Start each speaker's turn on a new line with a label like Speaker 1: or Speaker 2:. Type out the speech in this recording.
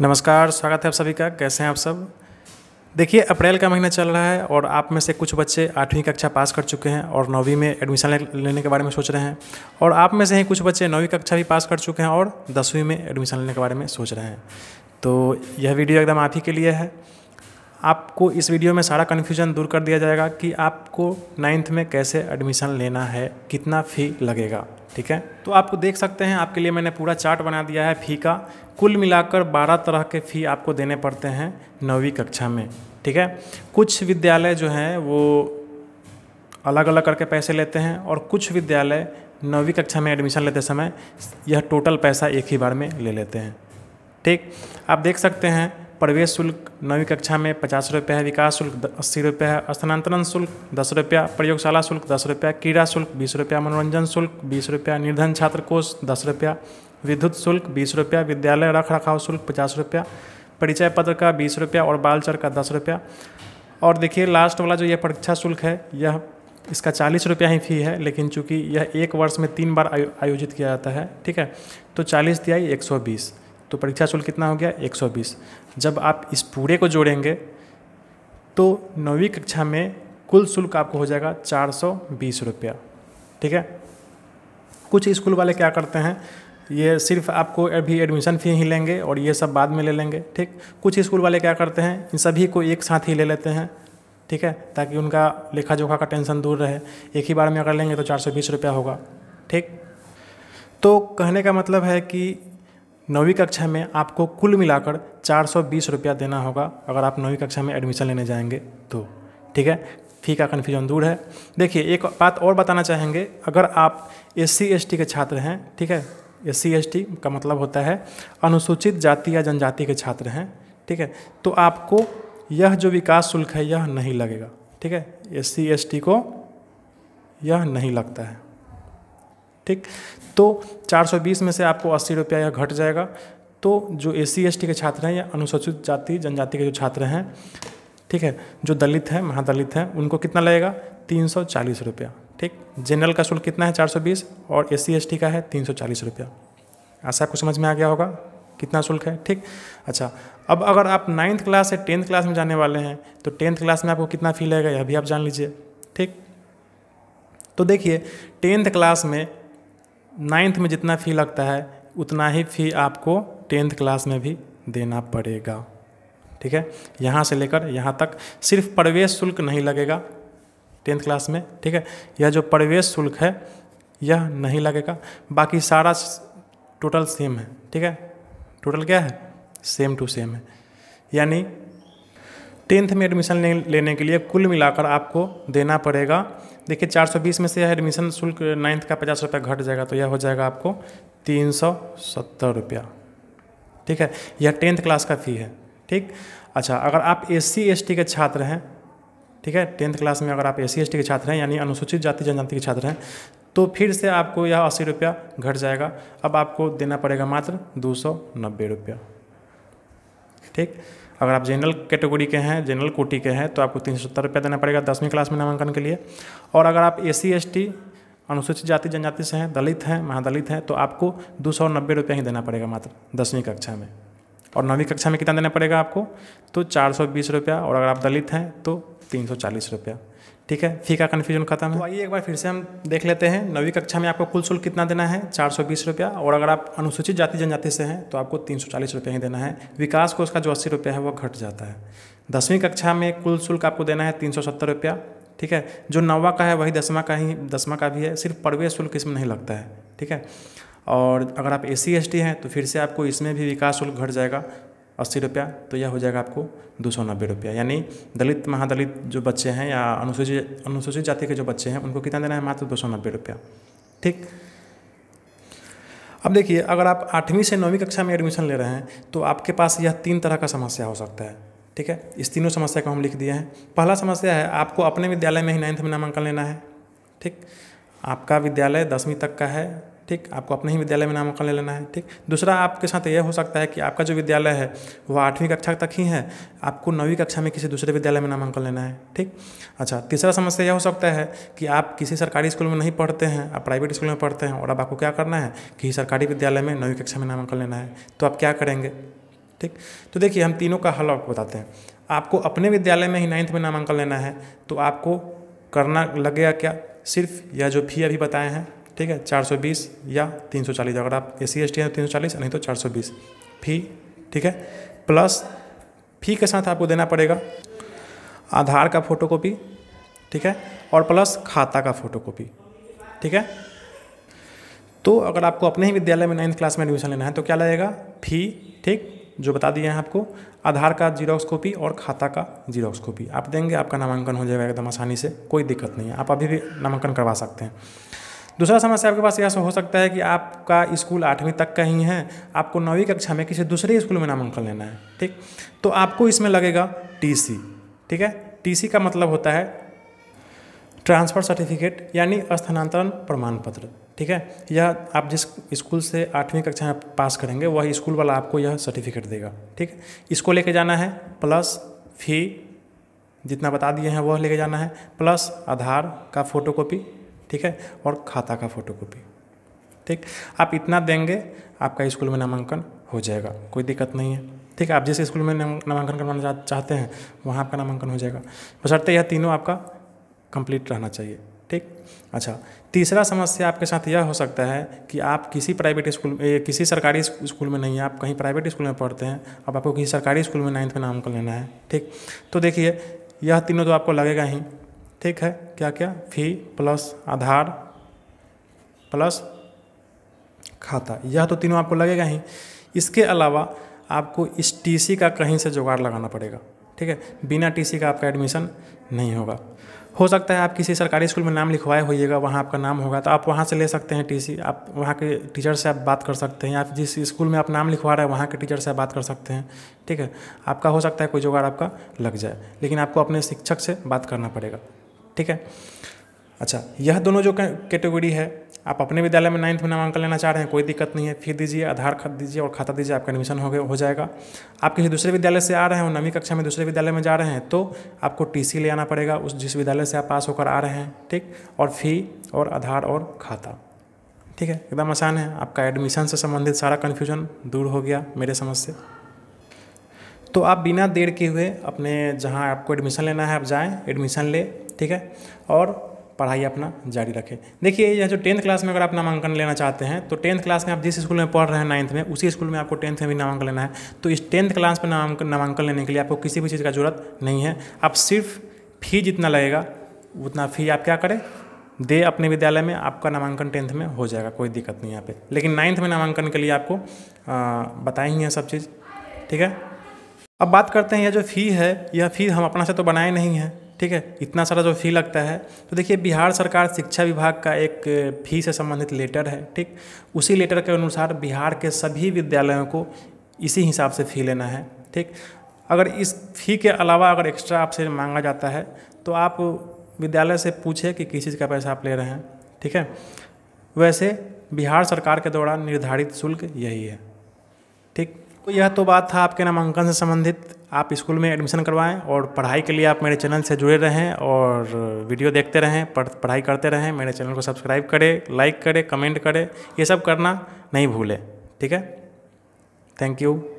Speaker 1: नमस्कार स्वागत है आप सभी का कैसे हैं आप सब देखिए अप्रैल का महीना चल रहा है और आप में से कुछ बच्चे आठवीं कक्षा पास कर चुके हैं और नौवीं में एडमिशन लेने के बारे में सोच रहे हैं और आप में से ही कुछ बच्चे नौवीं कक्षा भी पास कर चुके हैं और दसवीं में एडमिशन लेने के बारे में सोच रहे हैं तो यह वीडियो एकदम आप ही के लिए है आपको इस वीडियो में सारा कन्फ्यूजन दूर कर दिया जाएगा कि आपको नाइन्थ में कैसे एडमिशन लेना है कितना फ़ी लगेगा ठीक है तो आपको देख सकते हैं आपके लिए मैंने पूरा चार्ट बना दिया है फ़ी का कुल मिलाकर 12 तरह के फ़ी आपको देने पड़ते हैं नौवीं कक्षा में ठीक है कुछ विद्यालय जो हैं वो अलग अलग करके पैसे लेते हैं और कुछ विद्यालय नौवीं कक्षा में एडमिशन लेते समय यह टोटल पैसा एक ही बार में ले लेते हैं ठीक आप देख सकते हैं प्रवेश शुल्क नवीं कक्षा में पचास रुपये है विकास शुल्क अस्सी रुपये है स्थानांतरण शुल्क दस रुपया प्रयोगशाला शुल्क दस रुपया क्रीड़ा शुल्क बीस रुपया मनोरंजन शुल्क बीस रुपया निर्धन छात्र कोष दस रुपया विद्युत शुल्क बीस रुपया विद्यालय रख रखाव शुल्क पचास रुपया परिचय पत्र का बीस रुपया और बालचर का दस रुपया और देखिए लास्ट वाला जो यह परीक्षा शुल्क है यह इसका चालीस रुपया ही फ़ी है लेकिन चूंकि यह एक वर्ष में तीन बार आयोजित किया जाता है ठीक है तो चालीस दिया एक सौ बीस तो परीक्षा शुल्क कितना हो गया 120 जब आप इस पूरे को जोड़ेंगे तो नौवीं कक्षा में कुल शुल्क आपको हो जाएगा चार सौ बीस रुपया ठीक है कुछ स्कूल वाले क्या करते हैं ये सिर्फ आपको अभी एडमिशन फ़ी ही लेंगे और ये सब बाद में ले लेंगे ठीक कुछ स्कूल वाले क्या करते हैं इन सभी को एक साथ ही ले लेते हैं ठीक है ताकि उनका लेखा जोखा का टेंशन दूर रहे एक ही बार में अगर लेंगे तो चार सौ बीस रुपया होगा ठीक तो कहने का मतलब है कि नौवीं कक्षा में आपको कुल मिलाकर चार सौ बीस रुपया देना होगा अगर आप नौवीं कक्षा में एडमिशन लेने जाएंगे तो ठीक है फी का कन्फ्यूजन दूर है देखिए एक बात और बताना चाहेंगे अगर आप एस सी एस टी के छात्र हैं ठीक है एस सी एस टी का मतलब होता है अनुसूचित जाति या जनजाति के छात्र हैं ठीक है तो आपको यह जो विकास शुल्क है यह नहीं लगेगा ठीक है एस सी एस टी को यह नहीं लगता है ठीक तो 420 में से आपको अस्सी रुपया यह घट जाएगा तो जो एस सी के छात्र हैं या अनुसूचित जाति जनजाति के जो छात्र हैं ठीक है जो दलित हैं महादलित हैं उनको कितना लगेगा तीन सौ चालीस रुपया ठीक जनरल का शुल्क कितना है चार सौ बीस और एस सी का है तीन सौ चालीस रुपया ऐसा आपको समझ में आ गया होगा कितना शुल्क है ठीक अच्छा अब अगर आप नाइन्थ क्लास से टेंथ क्लास में जाने वाले हैं तो टेंथ क्लास में आपको कितना फी लगेगा यह भी आप जान लीजिए ठीक तो देखिए टेंथ क्लास में नाइन्थ में जितना फ़ी लगता है उतना ही फ़ी आपको टेंथ क्लास में भी देना पड़ेगा ठीक है यहाँ से लेकर यहाँ तक सिर्फ प्रवेश शुल्क नहीं लगेगा टेंथ क्लास में ठीक है यह जो प्रवेश शुल्क है यह नहीं लगेगा बाकी सारा टोटल सेम है ठीक है टोटल क्या है सेम टू सेम है यानी टेंथ में एडमिशन लेने के लिए कुल मिलाकर आपको देना पड़ेगा देखिए 420 में से यह एडमिशन शुल्क नाइन्थ का पचास रुपया घट जाएगा तो यह हो जाएगा आपको तीन सौ सत्तर रुपया ठीक है यह टेंथ क्लास का फ़ी है ठीक अच्छा अगर आप एस सी के छात्र हैं ठीक है टेंथ क्लास में अगर आप एस सी के छात्र हैं यानी अनुसूचित जाति जनजाति के छात्र हैं तो फिर से आपको यह अस्सी रुपया घट जाएगा अब आपको देना पड़ेगा मात्र दो सौ नब्बे रुपया ठीक अगर आप जनरल कैटेगरी के हैं जनरल कोटी के हैं तो आपको तीन सौ सत्तर रुपया देना पड़ेगा दसवीं क्लास में नामांकन के लिए और अगर आप ए सी एस टी अनुसूचित जाति जनजाति से हैं दलित हैं महादलित हैं तो आपको दो सौ नब्बे रुपया ही देना पड़ेगा मात्र दसवीं कक्षा में और नौवीं कक्षा में कितना देना पड़ेगा आपको तो चार सौ बीस रुपया और अगर आप दलित हैं तो तीन सौ चालीस रुपया ठीक है फी का कन्फ्यूजन खत्म है तो आइए एक बार फिर से हम देख लेते हैं नवीं कक्षा में आपको कुल शुल्क कितना देना है चार सौ बीस रुपया और अगर आप अनुसूचित जाति जनजाति से हैं तो आपको तीन सौ चालीस रुपया ही देना है विकास कोष का जो अस्सी रुपया है वह घट जाता है दसवीं कक्षा में कुल शुल्क आपको देना है तीन सौ सत्तर रुपया ठीक है जो नवा का है वही दसवा का ही दसवा का भी है सिर्फ प्रवेश शुल्क इसमें नहीं लगता है ठीक है और अगर आप ए सी हैं तो फिर से आपको इसमें भी विकास शुल्क घट जाएगा अस्सी रुपया तो यह हो जाएगा आपको दो सौ नब्बे रुपया यानी दलित महादलित जो बच्चे हैं या अनुसूचित अनुसूचित जाति के जो बच्चे हैं उनको कितना देना है मात्र दो सौ नब्बे रुपया ठीक अब देखिए अगर आप आठवीं से नौवीं कक्षा में एडमिशन ले रहे हैं तो आपके पास यह तीन तरह का समस्या हो सकता है ठीक है इस तीनों समस्या को हम लिख दिए हैं पहला समस्या है आपको अपने विद्यालय में ही नाइन्थ में नामांकन लेना है ठीक आपका विद्यालय दसवीं तक का है ठीक आपको अपने ही विद्यालय में नामांकन ले लेना है ठीक दूसरा आपके साथ यह हो सकता है कि आपका जो विद्यालय है वह आठवीं कक्षा तक ही है आपको नौवीं कक्षा में किसी दूसरे विद्यालय में नामांकन लेना है ठीक अच्छा तीसरा समस्या यह हो सकता है कि आप किसी सरकारी स्कूल में नहीं पढ़ते हैं आप प्राइवेट स्कूल में पढ़ते हैं और अब आपको क्या करना है किसी सरकारी विद्यालय में नौवीं कक्षा में नामांकन लेना है तो आप क्या करेंगे ठीक तो देखिए हम तीनों का हल आपको बताते हैं आपको अपने विद्यालय में ही नाइन्थ में नामांकन लेना है तो आपको करना लगेगा क्या सिर्फ या जो फी अभी बताए हैं ठीक है 420 या 340 अगर आप ए सी एस टी हैं तो तीन नहीं तो 420 फी ठीक है प्लस फी के साथ आपको देना पड़ेगा आधार का फ़ोटोकॉपी ठीक है और प्लस खाता का फ़ोटोकॉपी ठीक है तो अगर आपको अपने ही विद्यालय में नाइन्थ क्लास में एडमिशन लेना है तो क्या लगेगा फी ठीक जो बता दिए हैं आपको आधार का जीरोक्स कॉपी और खाता का जीरोक्स कॉपी आप देंगे आपका नामांकन हो जाएगा एकदम आसानी से कोई दिक्कत नहीं है आप अभी भी नामांकन करवा सकते हैं दूसरा समस्या आपके पास यह हो सकता है कि आपका स्कूल आठवीं तक का ही है आपको नौवीं कक्षा में किसी दूसरे स्कूल में नामांकन लेना है ठीक तो आपको इसमें लगेगा टीसी ठीक है टीसी का मतलब होता है ट्रांसफ़र सर्टिफिकेट यानी स्थानांतरण प्रमाण पत्र ठीक है यह आप जिस स्कूल से आठवीं कक्षा में पास करेंगे वही स्कूल वाला आपको यह सर्टिफिकेट देगा ठीक है इसको लेके जाना है प्लस फी जितना बता दिए हैं वह लेके जाना है प्लस आधार का फ़ोटोकॉपी ठीक है और खाता का फोटोकॉपी ठीक आप इतना देंगे आपका स्कूल में नामांकन हो जाएगा कोई दिक्कत नहीं है ठीक है आप जिस स्कूल में नामांकन करवाना चाहते हैं वहाँ आपका नामांकन हो जाएगा बसरते यह तीनों आपका कंप्लीट रहना चाहिए ठीक अच्छा तीसरा समस्या आपके साथ यह हो सकता है कि आप किसी प्राइवेट स्कूल किसी सरकारी स्कूल में नहीं है आप कहीं प्राइवेट स्कूल में पढ़ते हैं अब आपको किसी सरकारी स्कूल में नाइन्थ में नामांकन लेना है ठीक तो देखिए यह तीनों तो आपको लगेगा ही ठीक है क्या क्या फी प्लस आधार प्लस खाता यह तो तीनों आपको लगेगा ही इसके अलावा आपको इस टीसी का कहीं से जुगाड़ लगाना पड़ेगा ठीक है बिना टीसी का आपका एडमिशन नहीं होगा हो सकता है आप किसी सरकारी स्कूल में नाम लिखवाए होइएगा वहाँ आपका नाम होगा तो आप वहाँ से ले सकते हैं टीसी आप वहाँ के टीचर से आप बात कर सकते हैं या जिस स्कूल में आप नाम लिखवा रहे हैं वहाँ के टीचर से आप बात कर सकते हैं ठीक है आपका हो सकता है कोई जुगाड़ आपका लग जाए लेकिन आपको अपने शिक्षक से बात करना पड़ेगा ठीक है अच्छा यह दोनों जो कैटेगरी है आप अपने विद्यालय में नाइन्थ में नामांकन लेना चाह रहे हैं कोई दिक्कत नहीं है फी दीजिए आधार कार्ड दीजिए और खाता दीजिए आपका एडमिशन हो गया हो जाएगा आप किसी दूसरे विद्यालय से आ रहे हैं और नवी कक्षा में दूसरे विद्यालय में जा रहे हैं तो आपको सी ले आना पड़ेगा उस जिस विद्यालय से आप पास होकर आ रहे हैं ठीक और फी और आधार और खाता ठीक है एकदम आसान है आपका एडमिशन से संबंधित सारा कन्फ्यूजन दूर हो गया मेरे समझ से तो आप बिना देर के हुए अपने जहाँ आपको एडमिशन लेना है आप जाएँ एडमिशन ले ठीक है और पढ़ाई अपना जारी रखें देखिए यह जो टेंथ क्लास में अगर आप नामांकन लेना चाहते हैं तो टेंथ क्लास में आप जिस स्कूल में पढ़ रहे हैं नाइन्थ में उसी स्कूल में आपको टेंथ में भी नामांकन लेना है तो इस टेंथ क्लास में नामांकन नामांकन लेने के लिए आपको किसी भी चीज़ का जरूरत नहीं है आप सिर्फ फी जितना लगेगा उतना फी आप क्या करें दे अपने विद्यालय में आपका नामांकन टेंथ में हो जाएगा कोई दिक्कत नहीं यहाँ पे लेकिन नाइन्थ में नामांकन के लिए आपको बताए ही हैं सब चीज़ ठीक है अब बात करते हैं यह जो फ़ी है यह फ़ी हम अपना से तो बनाए नहीं हैं ठीक है इतना सारा जो फ़ी लगता है तो देखिए बिहार सरकार शिक्षा विभाग का एक फ़ी से संबंधित लेटर है ठीक उसी लेटर के अनुसार बिहार के सभी विद्यालयों को इसी हिसाब से फ़ी लेना है ठीक अगर इस फ़ी के अलावा अगर एक्स्ट्रा आपसे मांगा जाता है तो आप विद्यालय से पूछें कि किस चीज़ का पैसा आप ले रहे हैं ठीक है वैसे बिहार सरकार के द्वारा निर्धारित शुल्क यही है ठीक तो यह तो बात था आपके नामांकन से संबंधित आप स्कूल में एडमिशन करवाएं और पढ़ाई के लिए आप मेरे चैनल से जुड़े रहें और वीडियो देखते रहें पढ़ पढ़ाई करते रहें मेरे चैनल को सब्सक्राइब करें लाइक करें कमेंट करें ये सब करना नहीं भूलें ठीक है थैंक यू